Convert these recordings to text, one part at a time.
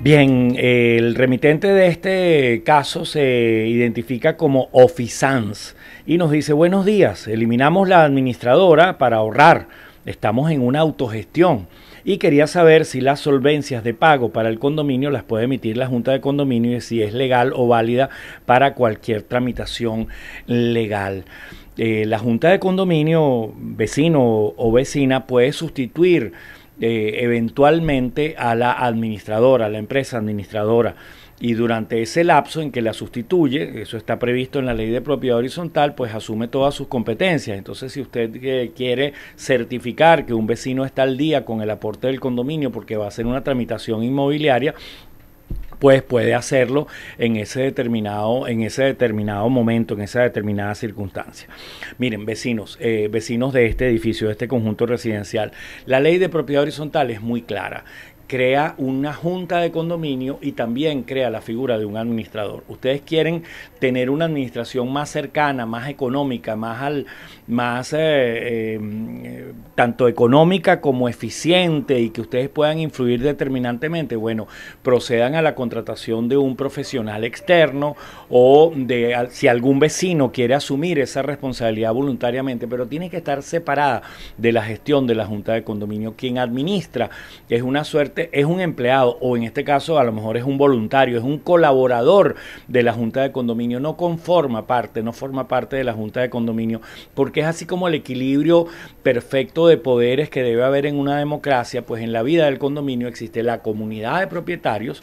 Bien, el remitente de este caso se identifica como Officans y nos dice, buenos días, eliminamos la administradora para ahorrar, estamos en una autogestión y quería saber si las solvencias de pago para el condominio las puede emitir la Junta de Condominio y si es legal o válida para cualquier tramitación legal. Eh, la Junta de Condominio, vecino o vecina, puede sustituir eh, eventualmente a la administradora, a la empresa administradora y durante ese lapso en que la sustituye, eso está previsto en la ley de propiedad horizontal, pues asume todas sus competencias. Entonces, si usted eh, quiere certificar que un vecino está al día con el aporte del condominio porque va a hacer una tramitación inmobiliaria, pues puede hacerlo en ese determinado, en ese determinado momento, en esa determinada circunstancia. Miren, vecinos, eh, vecinos de este edificio, de este conjunto residencial, la ley de propiedad horizontal es muy clara crea una junta de condominio y también crea la figura de un administrador. Ustedes quieren tener una administración más cercana, más económica, más al, más eh, eh, tanto económica como eficiente y que ustedes puedan influir determinantemente. Bueno, procedan a la contratación de un profesional externo o de si algún vecino quiere asumir esa responsabilidad voluntariamente, pero tiene que estar separada de la gestión de la junta de condominio. Quien administra es una suerte es un empleado o en este caso a lo mejor es un voluntario, es un colaborador de la Junta de Condominio, no conforma parte, no forma parte de la Junta de Condominio, porque es así como el equilibrio perfecto de poderes que debe haber en una democracia, pues en la vida del condominio existe la comunidad de propietarios,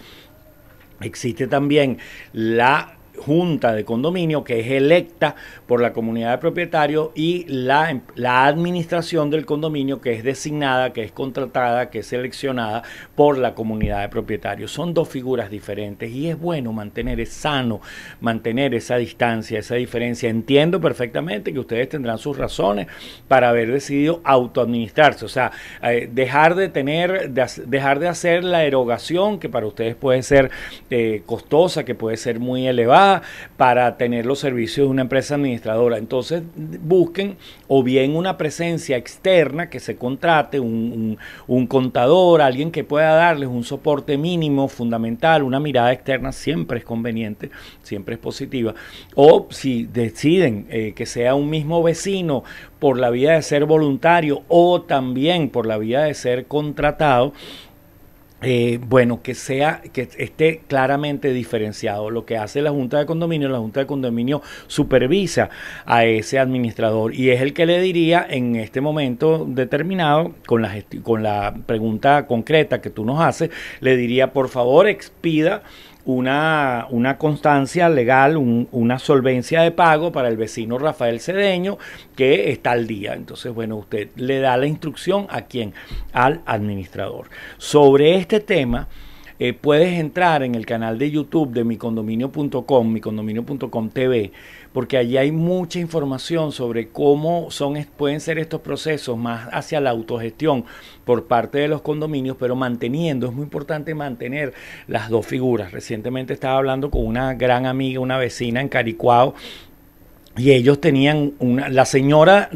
existe también la junta de condominio que es electa por la comunidad de propietarios y la, la, administración del condominio que es designada, que es contratada, que es seleccionada por la comunidad de propietarios. Son dos figuras diferentes y es bueno mantener, es sano mantener esa distancia, esa diferencia. Entiendo perfectamente que ustedes tendrán sus razones para haber decidido autoadministrarse, o sea, eh, dejar de tener, dejar de hacer la erogación que para ustedes puede ser eh, costosa, que puede ser muy elevada para tener los servicios de una empresa administradora. Entonces busquen o bien una presencia externa que se contrate, un, contador, alguien que pueda darles un soporte mínimo, fundamental, una mirada externa siempre es conveniente, siempre es positiva. O si deciden eh, que sea un mismo vecino por la vía de ser voluntario o también por la vía de ser contratado, eh, bueno, que sea, que esté claramente diferenciado. Lo que hace la Junta de Condominio, la Junta de Condominio supervisa a ese administrador y es el que le diría en este momento determinado, con la, con la pregunta concreta que tú nos haces, le diría, por favor, expida una, constancia legal, una solvencia de pago para el vecino Rafael Cedeño que está al día. Entonces, bueno, usted le da la instrucción a quién? Al administrador. Sobre este tema eh, puedes entrar en el canal de YouTube de micondominio.com, micondominio.com TV, porque allí hay mucha información sobre cómo son, pueden ser estos procesos más hacia la autogestión por parte de los condominios, pero manteniendo, es muy importante mantener las dos figuras. Recientemente estaba hablando con una gran amiga, una vecina en Caricuao, y ellos tenían una, la señora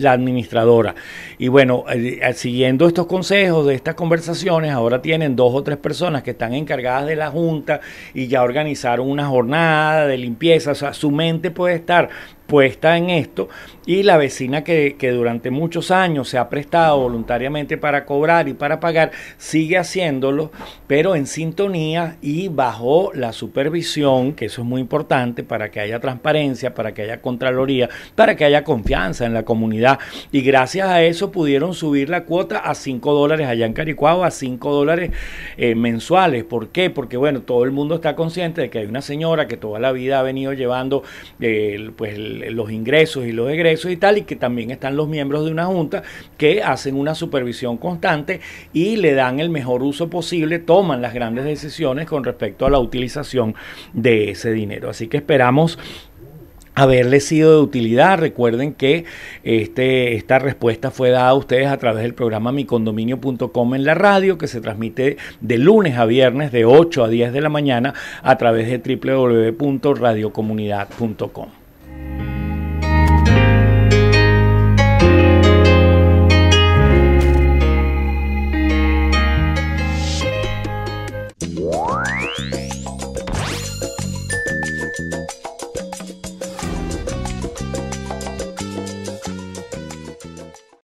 la administradora. Y bueno, eh, eh, siguiendo estos consejos de estas conversaciones, ahora tienen dos o tres personas que están encargadas de la junta y ya organizaron una jornada de limpieza. O sea, su mente puede estar puesta en esto y la vecina que, durante muchos años se ha prestado voluntariamente para cobrar y para pagar sigue haciéndolo pero en sintonía y bajo la supervisión que eso es muy importante para que haya transparencia para que haya contraloría para que haya confianza en la comunidad y gracias a eso pudieron subir la cuota a 5 dólares allá en Caricuao a 5 dólares eh, mensuales ¿por qué? porque bueno todo el mundo está consciente de que hay una señora que toda la vida ha venido llevando eh, pues el los ingresos y los egresos y tal, y que también están los miembros de una junta que hacen una supervisión constante y le dan el mejor uso posible, toman las grandes decisiones con respecto a la utilización de ese dinero. Así que esperamos haberle sido de utilidad. Recuerden que este, esta respuesta fue dada a ustedes a través del programa micondominio.com en la radio, que se transmite de lunes a viernes de 8 a 10 de la mañana a través de www.radiocomunidad.com. Bye.